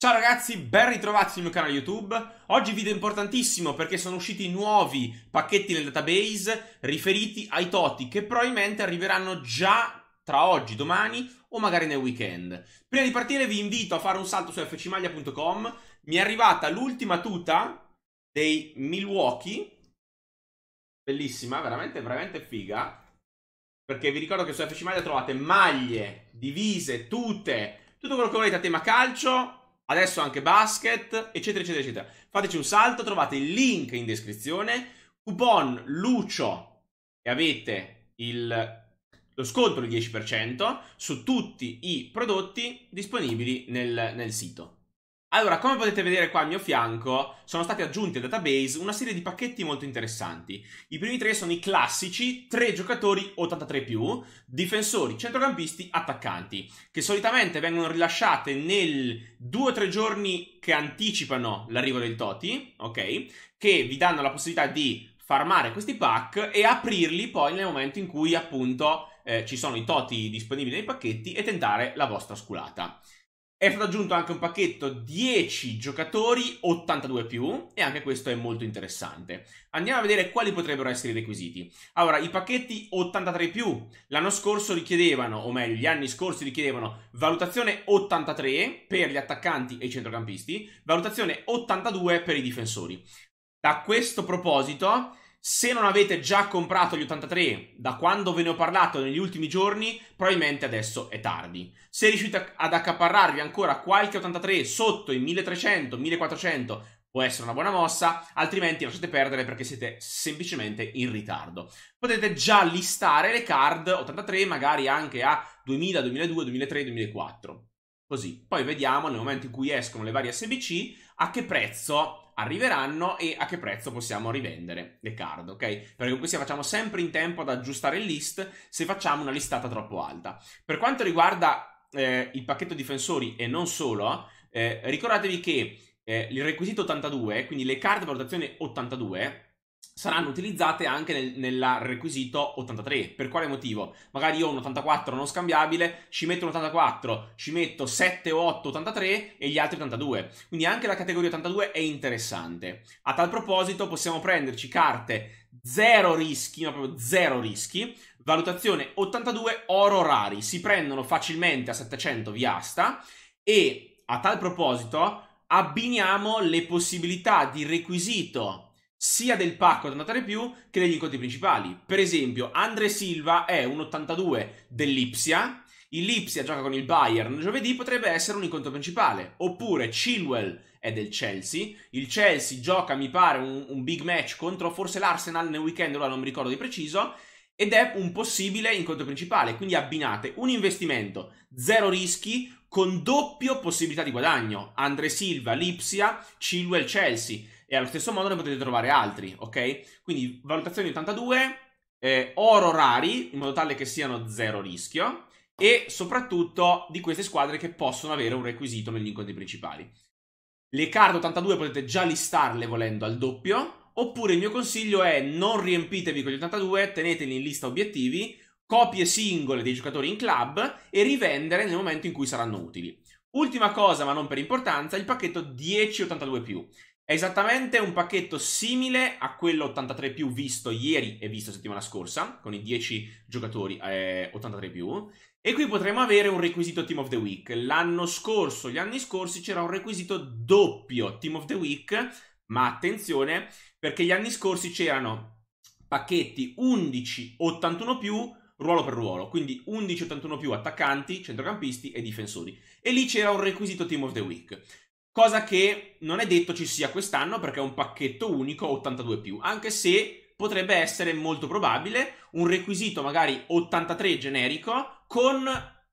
Ciao ragazzi, ben ritrovati sul mio canale YouTube. Oggi video importantissimo perché sono usciti nuovi pacchetti nel database riferiti ai toti che probabilmente arriveranno già tra oggi, domani o magari nel weekend. Prima di partire vi invito a fare un salto su fcmaglia.com. Mi è arrivata l'ultima tuta dei Milwaukee. Bellissima, veramente, veramente figa. Perché vi ricordo che su fcmaglia trovate maglie, divise, tute, tutto quello che volete a tema calcio adesso anche basket, eccetera, eccetera, eccetera. Fateci un salto, trovate il link in descrizione, coupon Lucio e avete il, lo sconto del 10% su tutti i prodotti disponibili nel, nel sito. Allora, come potete vedere qua al mio fianco, sono stati aggiunti al database una serie di pacchetti molto interessanti. I primi tre sono i classici tre giocatori 83+, difensori, centrocampisti, attaccanti, che solitamente vengono rilasciate nel 2-3 giorni che anticipano l'arrivo del Toti, ok? Che vi danno la possibilità di farmare questi pack e aprirli poi nel momento in cui appunto eh, ci sono i Toti disponibili nei pacchetti e tentare la vostra sculata. È stato aggiunto anche un pacchetto 10 giocatori 82 più e anche questo è molto interessante. Andiamo a vedere quali potrebbero essere i requisiti. Allora, i pacchetti 83 più l'anno scorso richiedevano, o meglio, gli anni scorsi richiedevano valutazione 83 per gli attaccanti e i centrocampisti, valutazione 82 per i difensori. Da questo proposito, se non avete già comprato gli 83 da quando ve ne ho parlato negli ultimi giorni, probabilmente adesso è tardi. Se riuscite ad accaparrarvi ancora qualche 83 sotto i 1300, 1400, può essere una buona mossa, altrimenti lasciate perdere perché siete semplicemente in ritardo. Potete già listare le card 83 magari anche a 2000, 2002, 2003, 2004. Così, poi vediamo nel momento in cui escono le varie SBC a che prezzo arriveranno e a che prezzo possiamo rivendere le card, ok? Perché con questo facciamo sempre in tempo ad aggiustare il list se facciamo una listata troppo alta. Per quanto riguarda eh, il pacchetto difensori e non solo, eh, ricordatevi che eh, il requisito 82, quindi le card valutazione 82, saranno utilizzate anche nel nella requisito 83. Per quale motivo? Magari io ho un 84 non scambiabile, ci metto un 84, ci metto 7 o 8 83 e gli altri 82. Quindi anche la categoria 82 è interessante. A tal proposito possiamo prenderci carte zero rischi, ma proprio 0 rischi, valutazione 82 oro rari, si prendono facilmente a 700 via asta e a tal proposito abbiniamo le possibilità di requisito sia del pacco ad andata più che degli incontri principali. Per esempio, Andre Silva è un 82 dell'Ipsia, il Lipsia gioca con il Bayern giovedì, potrebbe essere un incontro principale. Oppure Chilwell è del Chelsea, il Chelsea gioca, mi pare, un, un big match contro forse l'Arsenal nel weekend, ora non mi ricordo di preciso, ed è un possibile incontro principale. Quindi abbinate un investimento, zero rischi, con doppio possibilità di guadagno. Andre Silva, Lipsia, Chilwell, Chelsea. E allo stesso modo ne potete trovare altri, ok? Quindi valutazioni 82, eh, oro rari, in modo tale che siano zero rischio. E soprattutto di queste squadre che possono avere un requisito negli incontri principali. Le card 82 potete già listarle volendo al doppio. Oppure il mio consiglio è non riempitevi con gli 82, teneteli in lista obiettivi copie singole dei giocatori in club e rivendere nel momento in cui saranno utili. Ultima cosa, ma non per importanza, il pacchetto 1082+. È esattamente un pacchetto simile a quello 83+ visto ieri e visto settimana scorsa, con i 10 giocatori eh, 83+, e qui potremo avere un requisito Team of the Week. L'anno scorso, gli anni scorsi, c'era un requisito doppio Team of the Week, ma attenzione, perché gli anni scorsi c'erano pacchetti 11 81+, ruolo per ruolo, quindi 11,81 più attaccanti, centrocampisti e difensori. E lì c'era un requisito Team of the Week, cosa che non è detto ci sia quest'anno perché è un pacchetto unico 82 più, anche se potrebbe essere molto probabile un requisito magari 83 generico con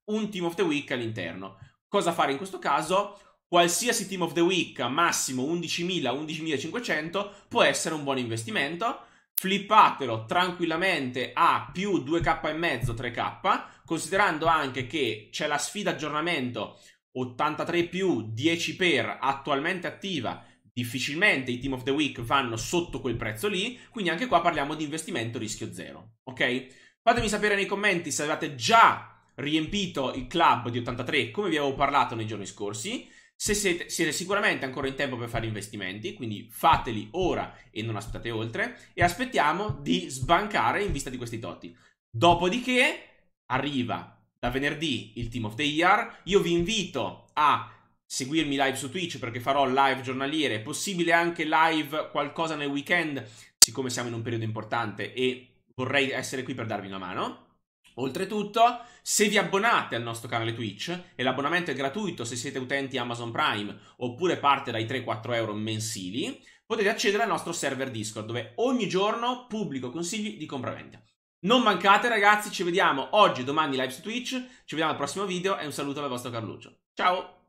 un Team of the Week all'interno. Cosa fare in questo caso? Qualsiasi Team of the Week, massimo 11.000, 11.500, può essere un buon investimento flippatelo tranquillamente a più 2k e mezzo 3k, considerando anche che c'è la sfida aggiornamento 83 più 10 per attualmente attiva. Difficilmente i team of the week vanno sotto quel prezzo lì, quindi anche qua parliamo di investimento rischio zero, ok? Fatemi sapere nei commenti se avete già riempito il club di 83 come vi avevo parlato nei giorni scorsi se siete, siete, sicuramente ancora in tempo per fare investimenti, quindi fateli ora e non aspettate oltre, e aspettiamo di sbancare in vista di questi toti. Dopodiché arriva da venerdì il Team of the Year, io vi invito a seguirmi live su Twitch perché farò live giornaliere, possibile anche live qualcosa nel weekend, siccome siamo in un periodo importante e vorrei essere qui per darvi una mano. Oltretutto, se vi abbonate al nostro canale Twitch, e l'abbonamento è gratuito se siete utenti Amazon Prime, oppure parte dai 3-4 euro mensili, potete accedere al nostro server Discord, dove ogni giorno pubblico consigli di compravendita. Non mancate ragazzi, ci vediamo oggi e domani live su Twitch, ci vediamo al prossimo video e un saluto dal vostro Carluccio. Ciao!